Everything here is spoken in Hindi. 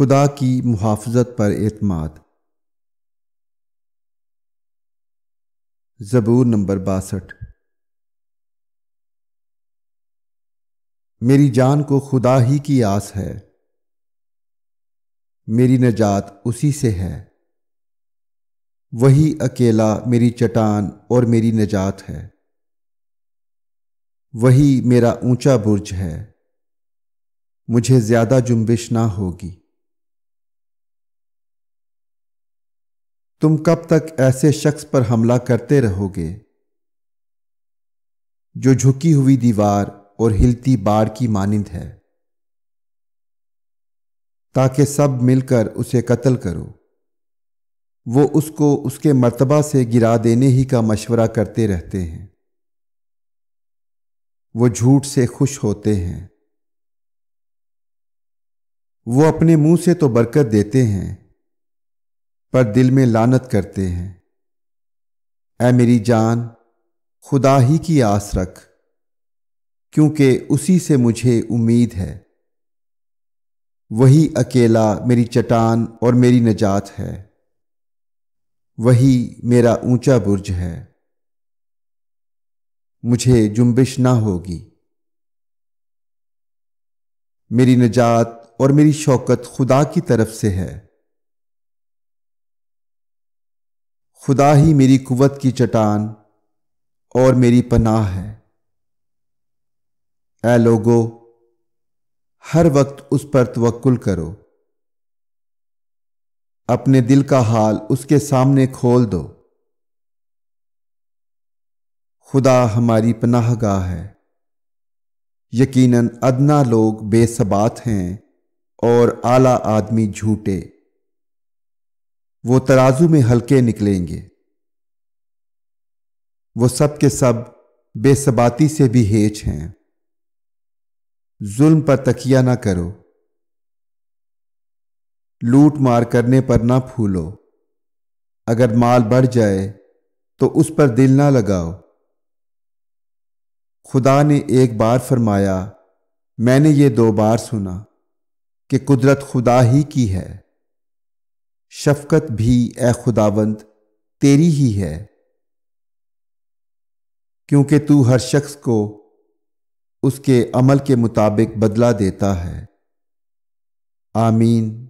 खुदा की मुहाफजत पर एतमाद ज़बूर नंबर बासठ मेरी जान को खुदा ही की आस है मेरी नजात उसी से है वही अकेला मेरी चटान और मेरी नजात है वही मेरा ऊंचा बुर्ज है मुझे ज़्यादा जुम्बिश ना होगी तुम कब तक ऐसे शख्स पर हमला करते रहोगे जो झुकी हुई दीवार और हिलती बाढ़ की मानिंद है ताकि सब मिलकर उसे कत्ल करो वो उसको उसके मर्तबा से गिरा देने ही का मशवरा करते रहते हैं वो झूठ से खुश होते हैं वो अपने मुंह से तो बरकत देते हैं पर दिल में लानत करते हैं ऐ मेरी जान खुदा ही की आस रख क्योंकि उसी से मुझे उम्मीद है वही अकेला मेरी चटान और मेरी नजात है वही मेरा ऊंचा बुर्ज है मुझे जुम्बिश ना होगी मेरी नजात और मेरी शौकत खुदा की तरफ से है खुदा ही मेरी कुवत की चटान और मेरी पनाह है ए लोगो हर वक्त उस पर तवक्कुल करो अपने दिल का हाल उसके सामने खोल दो खुदा हमारी पनाहगाह है यकीनन अदना लोग बेसबात हैं और आला आदमी झूठे वो तराजू में हल्के निकलेंगे वो सब के सब बेसबाती से भी हेच हैं जुल्म पर तकिया ना करो लूट मार करने पर ना फूलो अगर माल बढ़ जाए तो उस पर दिल ना लगाओ खुदा ने एक बार फरमाया मैंने ये दो बार सुना कि कुदरत खुदा ही की है शफकत भी ए खुदावंद तेरी ही है क्योंकि तू हर शख्स को उसके अमल के मुताबिक बदला देता है आमीन